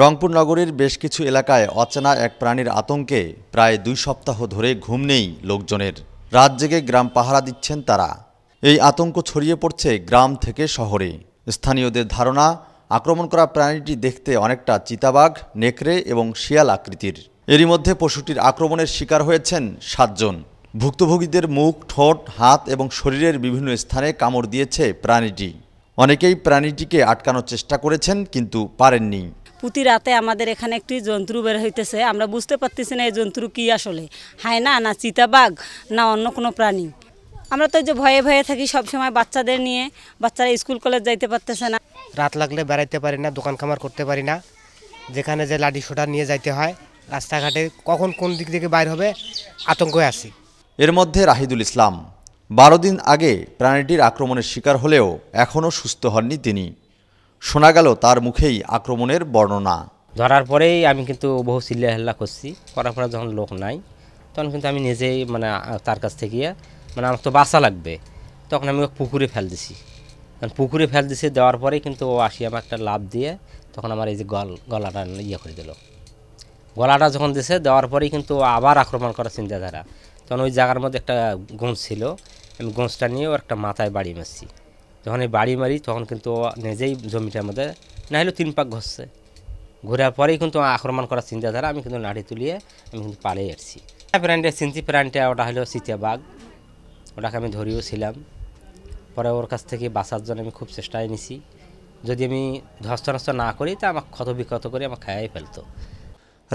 রংপুর নগরীর বেশ কিছু এলাকায় অচেনা এক প্রাণীর আতঙ্কে প্রায় দুই সপ্তাহ ধরে ঘুম নেই লোকজনের রাত জেগে গ্রাম পাহারা দিচ্ছেন তারা এই আতঙ্ক ছড়িয়ে পড়ছে গ্রাম থেকে শহরে স্থানীয়দের ধারণা আক্রমণ করা প্রাণীটি দেখতে অনেকটা চিতাবাঘ নেকড়ে এবং শিয়াল আকৃতির এরই মধ্যে পশুটির আক্রমণের শিকার হয়েছেন সাতজন ভুক্তভোগীদের মুখ ঠোঁট হাত এবং শরীরের বিভিন্ন স্থানে কামড় দিয়েছে প্রাণীটি অনেকেই প্রাণীটিকে আটকানোর চেষ্টা করেছেন কিন্তু পারেননি প্রতি রাতে আমাদের এখানে একটি জন্তু বের হইতেছে আমরা বুঝতে পারতেছি না এই জন্তু কি আসলে হায় না না চিতাবাঘ না অন্য কোনো প্রাণী আমরা তো যে ভয়ে ভয়ে থাকি সব সময় বাচ্চাদের নিয়ে বাচ্চারা স্কুল কলেজ যাইতে পারতেছে না রাত লাগলে বেড়াইতে পারি না দোকান খামার করতে পারি না যেখানে যে লাঠি সোটা নিয়ে যাইতে হয় রাস্তাঘাটে কখন কোন দিক থেকে বাইর হবে আতঙ্কে আছি এর মধ্যে রাহিদুল ইসলাম বারো দিন আগে প্রাণীটির আক্রমণের শিকার হলেও এখনও সুস্থ হননি তিনি শোনা গেল তার মুখেই আক্রমণের বর্ণনা ধরার পরেই আমি কিন্তু বহু চিল্লা হেল্লা করছি করার পরে যখন লোক নাই তখন কিন্তু আমি নিজেই মানে তার কাছ থেকে মানে আমার তো বাসা লাগবে তখন আমি ওকে পুকুরে ফেল দিছি কারণ মানে পুকুরে ফেল দিছি দেওয়ার পরে কিন্তু ও আসি আমার একটা লাভ দিয়ে তখন আমার এই যে গল গলাটা ইয়ে করে দিল গলাটা যখন দিছে দেওয়ার পরেই কিন্তু আবার আক্রমণ করার চিন্তাধারা তখন ওই জায়গার মধ্যে একটা গোঁজ ছিল আমি গোঁজটা নিয়ে ওর একটা মাথায় বাড়ি মারছি যখন এই বাড়ি মারি তখন কিন্তু নিজেই জমিটার মধ্যে না হলেও তিন পাক ঘষছে ঘোরার পরেই কিন্তু আক্রমণ করার চিন্তাধারা আমি কিন্তু নাড়ি তুলিয়ে আমি কিন্তু পালিয়ে এসেছি প্রাণীটা চিন্তি প্রাণীটা ওটা হলো বাঘ ওটাকে আমি ধরিয়েও ছিলাম পরে ওর কাছ থেকে বাঁচার জন্য আমি খুব চেষ্টায় নিছি যদি আমি ধস্তনস্ত না করি তা আমার ক্ষত বিক্ষত করে আমার খায়াই ফেলতো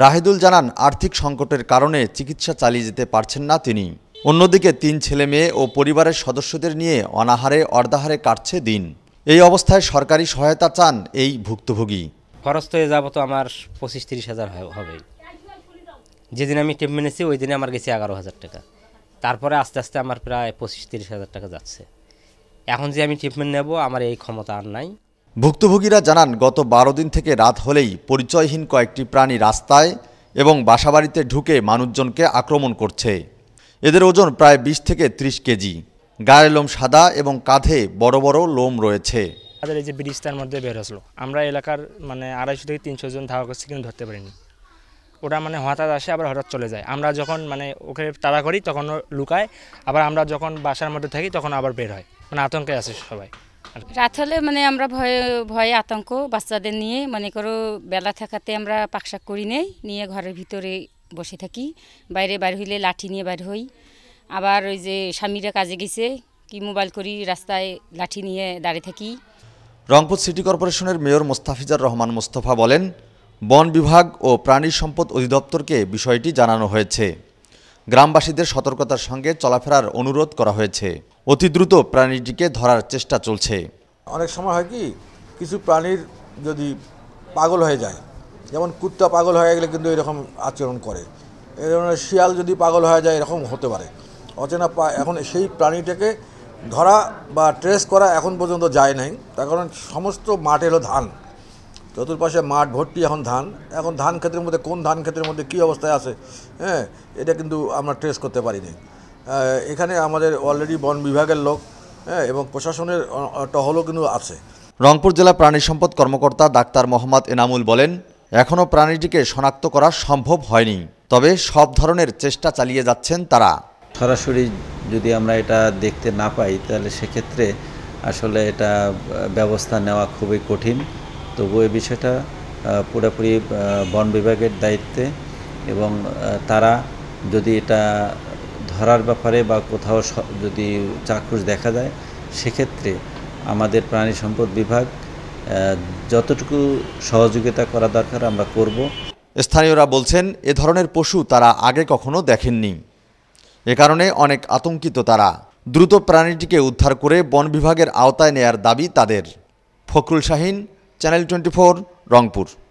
রাহিদুল জানান আর্থিক সংকটের কারণে চিকিৎসা চালিয়ে যেতে পারছেন না তিনি অন্যদিকে তিন ছেলে মেয়ে ও পরিবারের সদস্যদের নিয়ে অনাহারে অর্ধাহারে কাটছে দিন এই অবস্থায় সরকারি সহায়তা চান এই ভুক্তভোগী খরচ তো তো আমার পঁচিশ তিরিশ হাজার হবে যেদিন আমি ট্রিটমেন্ট মেনেছি ওই দিনে আমার গেছে এগারো হাজার টাকা তারপরে আস্তে আস্তে আমার প্রায় পঁচিশ তিরিশ হাজার টাকা যাচ্ছে এখন যে আমি ট্রিটমেন্ট নেব আমার এই ক্ষমতা আর নাই ভুক্তভোগীরা জানান গত বারো দিন থেকে রাত হলেই পরিচয়হীন কয়েকটি প্রাণী রাস্তায় এবং বাসাবাড়িতে ঢুকে মানুষজনকে আক্রমণ করছে এদের ওজন প্রায় বিশ থেকে ত্রিশ কেজি গায়ের লোম সাদা এবং কাঁধে বড় বড় লোম রয়েছে তাদের এই যে ব্রিজটার মধ্যে বের হলো আমরা এলাকার মানে আড়াইশো থেকে তিনশো জন ধাওয়া করছি কিন্তু ধরতে পারিনি ওটা মানে হঠাৎ আসে আবার হঠাৎ চলে যায় আমরা যখন মানে ওকে তাড়া করি তখন লুকায় আবার আমরা যখন বাসার মধ্যে থাকি তখন আবার বের হয় মানে আতঙ্কে আসে সবাই রাত হলে মানে আমরা ভয়ে ভয়ে আতঙ্ক বাচ্চাদের নিয়ে মনে করো বেলা থাকাতে আমরা পাকশাক করি নেই নিয়ে ঘরের ভিতরে বসে থাকি বাইরে বাইর হইলে লাঠি নিয়ে বাইর হই আবার ওই যে স্বামীরা কাজে গেছে কি মোবাইল করি রাস্তায় লাঠি নিয়ে দাঁড়িয়ে থাকি রংপুর সিটি কর্পোরেশনের মেয়র মোস্তাফিজার রহমান মোস্তফা বলেন বন বিভাগ ও প্রাণী সম্পদ অধিদপ্তরকে বিষয়টি জানানো হয়েছে গ্রামবাসীদের সতর্কতার সঙ্গে চলাফেরার অনুরোধ করা হয়েছে অতি দ্রুত প্রাণীটিকে ধরার চেষ্টা চলছে অনেক সময় হয় কি কিছু প্রাণীর যদি পাগল হয়ে যায় যেমন কুত্তা পাগল হয়ে গেলে কিন্তু এরকম আচরণ করে এই ধরনের শিয়াল যদি পাগল হয়ে যায় এরকম হতে পারে অচেনা এখন সেই প্রাণীটাকে ধরা বা ট্রেস করা এখন পর্যন্ত যায় নাই তার কারণ সমস্ত মাঠ এলো ধান চতুর্পাশে মাঠ ভর্তি এখন ধান এখন ধান ক্ষেতের মধ্যে কোন ধান ক্ষেতের মধ্যে কী অবস্থায় আছে হ্যাঁ এটা কিন্তু আমরা ট্রেস করতে পারিনি এখানে আমাদের অলরেডি বন বিভাগের লোক হ্যাঁ এবং প্রশাসনের টহলও কিন্তু আছে রংপুর জেলা প্রাণী সম্পদ কর্মকর্তা ডাক্তার মোহাম্মদ এনামুল বলেন এখনও প্রাণীটিকে শনাক্ত করা সম্ভব হয়নি তবে সব ধরনের চেষ্টা চালিয়ে যাচ্ছেন তারা সরাসরি যদি আমরা এটা দেখতে না পাই তাহলে সেক্ষেত্রে আসলে এটা ব্যবস্থা নেওয়া খুবই কঠিন তবু এ বিষয়টা পুরোপুরি বন বিভাগের দায়িত্বে এবং তারা যদি এটা ধরার ব্যাপারে বা কোথাও যদি চাক্ষুষ দেখা যায় সেক্ষেত্রে আমাদের প্রাণী সম্পদ বিভাগ যতটুকু সহযোগিতা করা দরকার আমরা করব স্থানীয়রা বলছেন এ ধরনের পশু তারা আগে কখনো দেখেননি এ কারণে অনেক আতঙ্কিত তারা দ্রুত প্রাণীটিকে উদ্ধার করে বন বিভাগের আওতায় নেয়ার দাবি তাদের ফখরুল শাহিন চ্যানেল টোয়েন্টি রংপুর